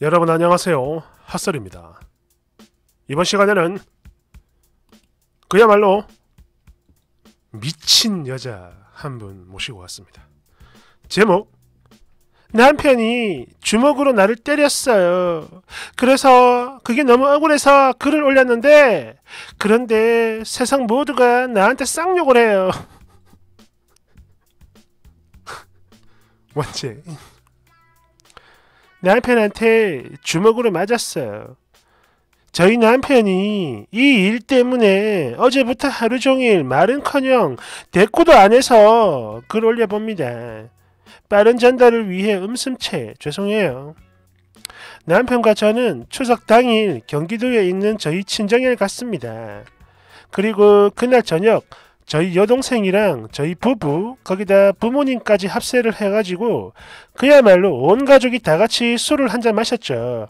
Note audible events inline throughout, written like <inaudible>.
여러분 안녕하세요. 핫설입니다. 이번 시간에는 그야말로 미친 여자 한 분 모시고 왔습니다. 제목 남편이 주먹으로 나를 때렸어요. 그래서 그게 너무 억울해서 글을 올렸는데 그런데 세상 모두가 나한테 쌍욕을 해요. <laughs> 원체 남편한테 주먹으로 맞았어요. 저희 남편이 이 일 때문에 어제부터 하루 종일 말은커녕 대꾸도 안 해서 글 올려봅니다. 빠른 전달을 위해 음슴채 죄송해요. 남편과 저는 추석 당일 경기도에 있는 저희 친정에 갔습니다. 그리고 그날 저녁 저희 여동생이랑 저희 부부 거기다 부모님까지 합세를 해가지고 그야말로 온 가족이 다 같이 술을 한잔 마셨죠.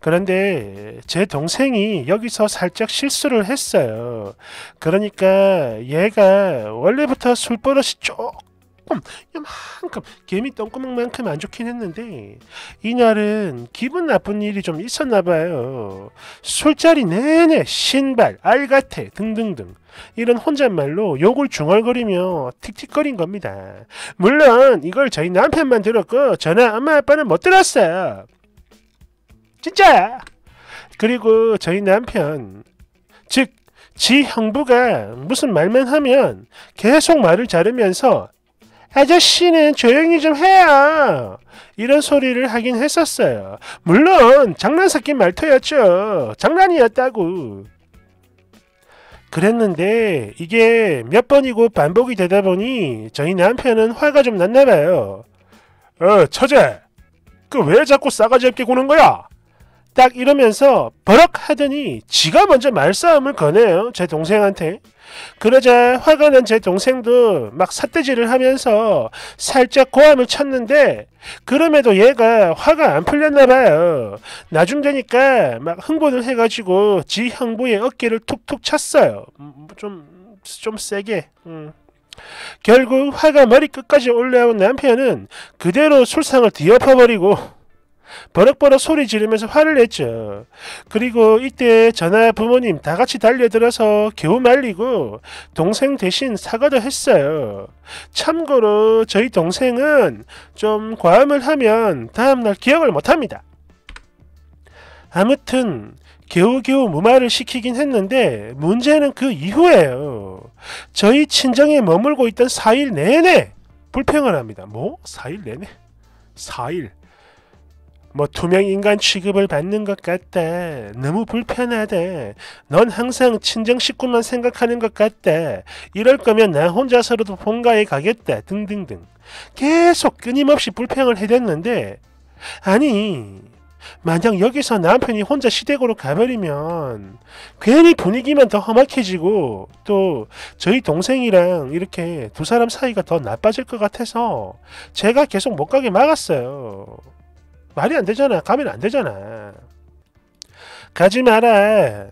그런데 제 동생이 여기서 살짝 실수를 했어요. 그러니까 얘가 원래부터 술버릇이 조금 조금 요만큼 개미 똥구멍만큼 안 좋긴 했는데 이날은 기분 나쁜 일이 좀 있었나봐요. 술자리 내내 신발, 알가테 등등등 이런 혼잣말로 욕을 중얼거리며 틱틱거린 겁니다. 물론 이걸 저희 남편만 들었고 저나 엄마 아빠는 못 들었어요. 진짜! 그리고 저희 남편 즉 지 형부가 무슨 말만 하면 계속 말을 자르면서 아저씨는 조용히 좀 해요. 이런 소리를 하긴 했었어요. 물론 장난 섞인 말투였죠. 장난이었다고. 그랬는데 이게 몇 번이고 반복이 되다 보니 저희 남편은 화가 좀 났나 봐요. 어, 처제. 그 왜 자꾸 싸가지 없게 구는 거야? 딱 이러면서 버럭 하더니 지가 먼저 말싸움을 거네요. 제 동생한테. 그러자 화가 난 제 동생도 막 삿대질을 하면서 살짝 고함을 쳤는데 그럼에도 얘가 화가 안 풀렸나 봐요. 나중 되니까 막 흥분을 해가지고 지 형부의 어깨를 툭툭 쳤어요. 음, 뭐 좀, 좀 세게. 음. 결국 화가 머리끝까지 올라온 남편은 그대로 술상을 뒤엎어버리고 버럭버럭 소리 지르면서 화를 냈죠. 그리고 이때 전하 부모님 다 같이 달려들어서 겨우 말리고 동생 대신 사과도 했어요. 참고로 저희 동생은 좀 과음을 하면 다음날 기억을 못합니다. 아무튼 겨우겨우 무마를 시키긴 했는데 문제는 그 이후에요. 저희 친정에 머물고 있던 4일 내내 불평을 합니다. 뭐? 4일 내내? 4일? 뭐 투명 인간 취급을 받는 것같대 너무 불편하대넌 항상 친정 식구만 생각하는 것같대 이럴 거면 나 혼자서라도 본가에 가겠다. 등등등. 계속 끊임없이 불평을 해댔는데 아니 만약 여기서 남편이 혼자 시댁으로 가버리면 괜히 분위기만 더 험악해지고 또 저희 동생이랑 이렇게 두 사람 사이가 더 나빠질 것 같아서 제가 계속 못 가게 막았어요. 말이 안 되잖아. 가면 안 되잖아. 가지 마라.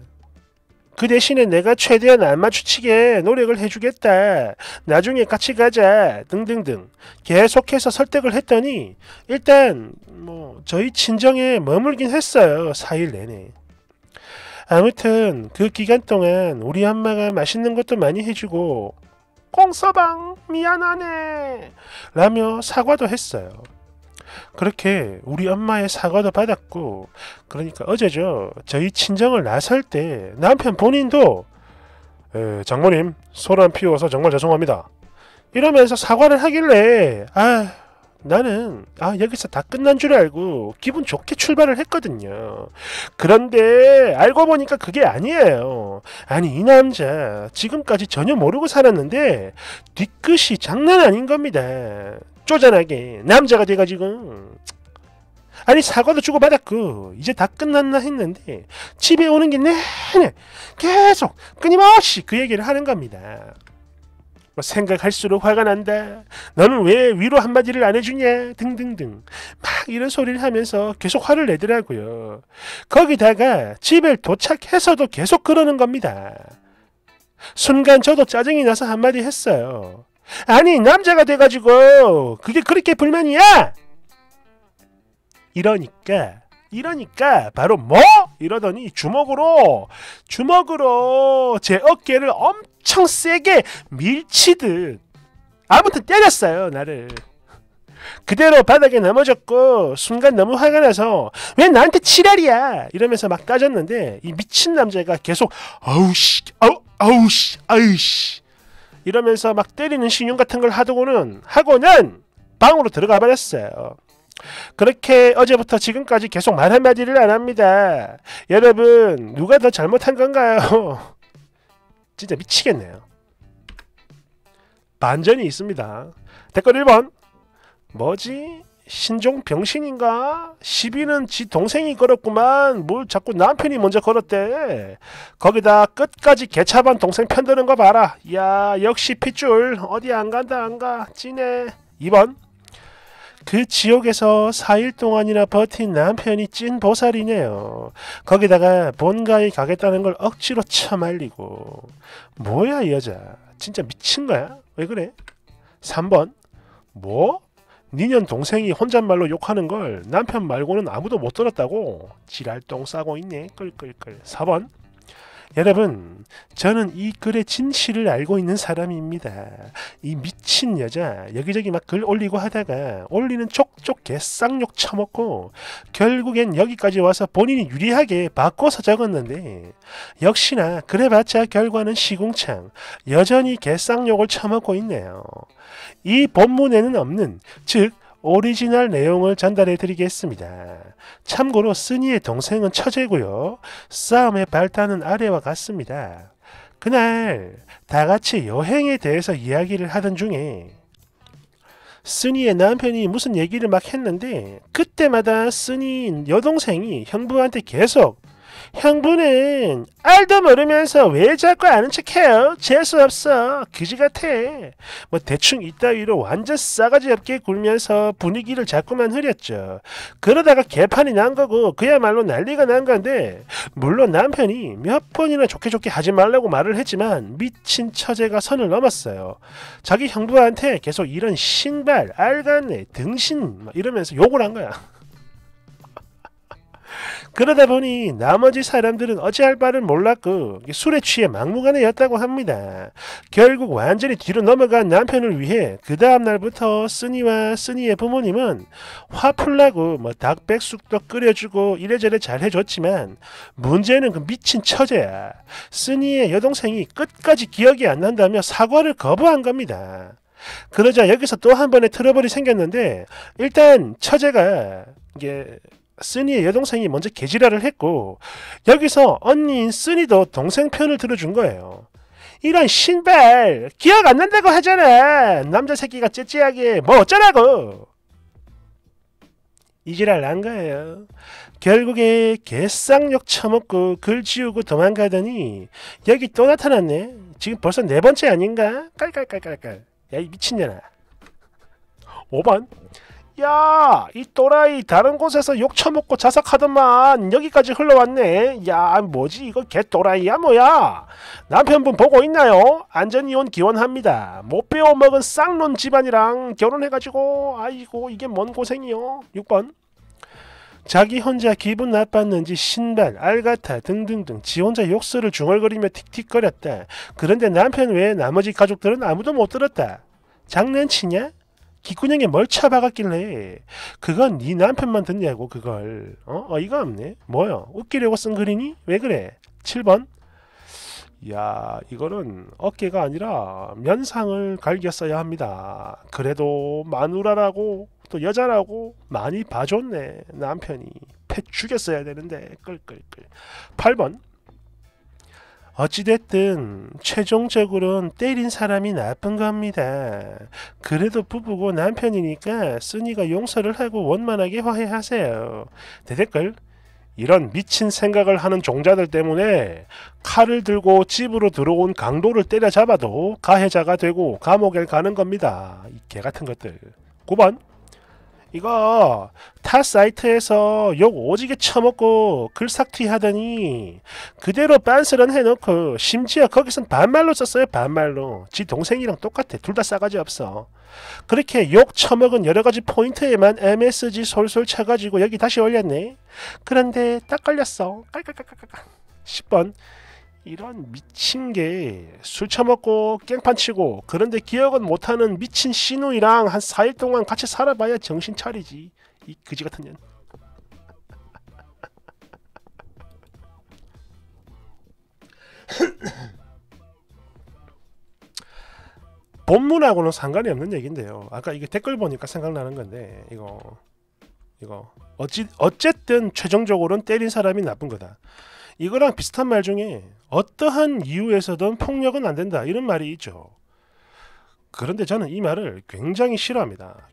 그 대신에 내가 최대한 안 맞추치게 노력을 해주겠다. 나중에 같이 가자. 등등등. 계속해서 설득을 했더니 일단 뭐 저희 친정에 머물긴 했어요. 4일 내내. 아무튼 그 기간 동안 우리 엄마가 맛있는 것도 많이 해주고 꽁서방 미안하네 라며 사과도 했어요. 그렇게 우리 엄마의 사과도 받았고 그러니까 어제죠 저희 친정을 나설 때 남편 본인도 에, 장모님 소란 피워서 정말 죄송합니다 이러면서 사과를 하길래 아 나는 아 여기서 다 끝난 줄 알고 기분 좋게 출발을 했거든요. 그런데 알고 보니까 그게 아니에요. 아니 이 남자 지금까지 전혀 모르고 살았는데 뒤끝이 장난 아닌 겁니다. 쪼잔하게 남자가 돼가지고 아니 사과도 주고받았고 이제 다 끝났나 했는데 집에 오는 게 내내 계속 끊임없이 그 얘기를 하는 겁니다. 뭐 생각할수록 화가 난다. 너는 왜 위로 한마디를 안 해주냐 등등등 막 이런 소리를 하면서 계속 화를 내더라고요. 거기다가 집에 도착해서도 계속 그러는 겁니다. 순간 저도 짜증이 나서 한마디 했어요. 아니 남자가 돼가지고 그게 그렇게 불만이야? 이러니까 이러니까 바로 뭐? 이러더니 주먹으로 주먹으로 제 어깨를 엄청 세게 밀치듯 아무튼 때렸어요 나를 그대로 바닥에 넘어졌고 순간 너무 화가 나서 왜 나한테 치랄이야 이러면서 막 따졌는데 이 미친 남자가 계속 아우씨 아우 아우씨 아우씨 이러면서 막 때리는 신용 같은 걸 하더고는 하고는 방으로 들어가 버렸어요. 그렇게 어제부터 지금까지 계속 말 한마디를 안 합니다. 여러분 누가 더 잘못한 건가요? <laughs> 진짜 미치겠네요. 반전이 있습니다. 댓글 1번 뭐지? 신종 병신인가? 시비는 지 동생이 걸었구만. 뭘 자꾸 남편이 먼저 걸었대. 거기다 끝까지 개차반 동생 편드는 거 봐라. 야 역시 핏줄. 어디 안 간다 안 가. 찐해. 2번. 그 지옥에서 4일 동안이나 버틴 남편이 찐 보살이네요. 거기다가 본가에 가겠다는 걸 억지로 쳐말리고. 뭐야 이 여자. 진짜 미친 거야? 왜 그래? 3번. 뭐? 니년 동생이 혼잣말로 욕하는 걸 남편 말고는 아무도 못 들었다고 지랄똥 싸고 있네. 끌끌끌. 4번 여러분, 저는 이 글의 진실을 알고 있는 사람입니다. 이 미친 여자, 여기저기 막 글 올리고 하다가 올리는 족족 개쌍욕 처먹고 결국엔 여기까지 와서 본인이 유리하게 바꿔서 적었는데 역시나 그래봤자 결과는 시궁창, 여전히 개쌍욕을 처먹고 있네요. 이 본문에는 없는, 즉 오리지널 내용을 전달해 드리겠습니다. 참고로 쓰니의 동생은 처제고요. 싸움의 발단은 아래와 같습니다. 그날 다같이 여행에 대해서 이야기를 하던 중에 쓰니의 남편이 무슨 얘기를 막 했는데 그때마다 쓰니 여동생이 형부한테 계속 형부는 알도 모르면서 왜 자꾸 아는 척해요? 재수없어. 그지 같아. 뭐 대충 이따위로 완전 싸가지 없게 굴면서 분위기를 자꾸만 흐렸죠. 그러다가 개판이 난 거고 그야말로 난리가 난 건데 물론 남편이 몇 번이나 좋게 좋게 하지 말라고 말을 했지만 미친 처제가 선을 넘었어요. 자기 형부한테 계속 이런 신발, 알간네, 등신 이러면서 욕을 한 거야. 그러다 보니 나머지 사람들은 어찌할 바를 몰랐고 술에 취해 막무가내였다고 합니다. 결국 완전히 뒤로 넘어간 남편을 위해 그 다음 날부터 쓰니와 쓰니의 부모님은 화풀라고 뭐 닭백숙도 끓여주고 이래저래 잘해줬지만 문제는 그 미친 처제야. 쓰니의 여동생이 끝까지 기억이 안 난다며 사과를 거부한 겁니다. 그러자 여기서 또 한 번의 트러블이 생겼는데 일단 처제가 이게 쓰니의 여동생이 먼저 개지랄을 했고 여기서 언니인 쓰니도 동생 편을 들어준 거예요. 이런 신발 기억 안 난다고 하잖아. 남자 새끼가 째째하게 뭐 어쩌라고. 이지랄 난 거예요. 결국에 개쌍욕 처먹고 글 지우고 도망가더니 여기 또 나타났네. 지금 벌써 네 번째 아닌가? 깔깔깔깔깔. 야 이 미친년아. 5번. 야, 이 또라이 다른 곳에서 욕 처먹고 자석하더만 여기까지 흘러왔네. 야, 뭐지 이거 개또라이야 뭐야. 남편분 보고 있나요? 안전이혼 기원합니다. 못 배워먹은 쌍론 집안이랑 결혼해가지고 아이고 이게 뭔 고생이요. 6번 자기 혼자 기분 나빴는지 신발, 알가타 등등등 지 혼자 욕설을 중얼거리며 틱틱거렸다. 그런데 남편 외에 나머지 가족들은 아무도 못 들었다. 장난치냐? 기꾼형에 뭘 쳐박았길래 그건 네 남편만 듣냐고 그걸 어? 어이가 아, 없네 뭐야 웃기려고 쓴 글이니? 왜 그래? 7번 야 이거는 어깨가 아니라 면상을 갈겼어야 합니다 그래도 마누라라고 또 여자라고 많이 봐줬네 남편이 패 죽였어야 되는데 끌끌끌 8번 어찌됐든 최종적으로는 때린 사람이 나쁜 겁니다. 그래도 부부고 남편이니까 쓰니가 용서를 하고 원만하게 화해하세요. 대댓글 이런 미친 생각을 하는 종자들 때문에 칼을 들고 집으로 들어온 강도를 때려잡아도 가해자가 되고 감옥에 가는 겁니다. 이 개 같은 것들. 9번 이거 타 사이트에서 욕 오지게 쳐먹고 글삭튀 하더니 그대로 빤스런 해놓고 심지어 거기선 반말로 썼어요 반말로 지 동생이랑 똑같아 둘 다 싸가지 없어 그렇게 욕 처먹은 여러가지 포인트에만 MSG 솔솔 쳐가지고 여기 다시 올렸네 그런데 딱 걸렸어 깔깔깔깔깔 10번 이런 미친 게 술 처먹고 깽판 치고 그런데 기억은 못하는 미친 신우이랑 한 4일 동안 같이 살아봐야 정신 차리지 이 그지 같은 년 <laughs> 본문하고는 상관이 없는 얘긴데요 아까 이게 댓글 보니까 생각나는 건데 이거 이거 어찌 어쨌든 최종적으로는 때린 사람이 나쁜 거다 이거랑 비슷한 말 중에 어떠한 이유에서든 폭력은 안 된다 이런 말이 있죠. 그런데 저는 이 말을 굉장히 싫어합니다.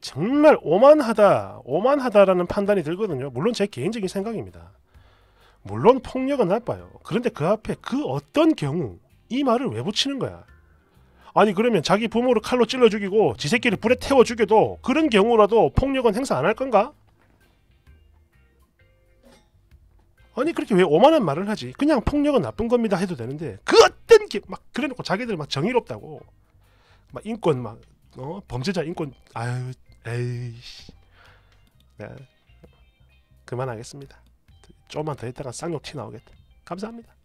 정말 오만하다, 오만하다라는 판단이 들거든요. 물론 제 개인적인 생각입니다. 물론 폭력은 나빠요. 그런데 그 앞에 그 어떤 경우 이 말을 왜 붙이는 거야? 아니 그러면 자기 부모를 칼로 찔러 죽이고 지 새끼를 불에 태워 죽여도 그런 경우라도 폭력은 행사 안 할 건가? 아니 그렇게 왜 오만한 말을 하지? 그냥 폭력은 나쁜 겁니다 해도 되는데 그 어떤 게 막 그래놓고 자기들 막 정의롭다고 막 인권 막 어? 범죄자 인권 아유 에이씨 네. 그만하겠습니다. 조금만 더 있다가 쌍욕 티 나오겠다. 감사합니다.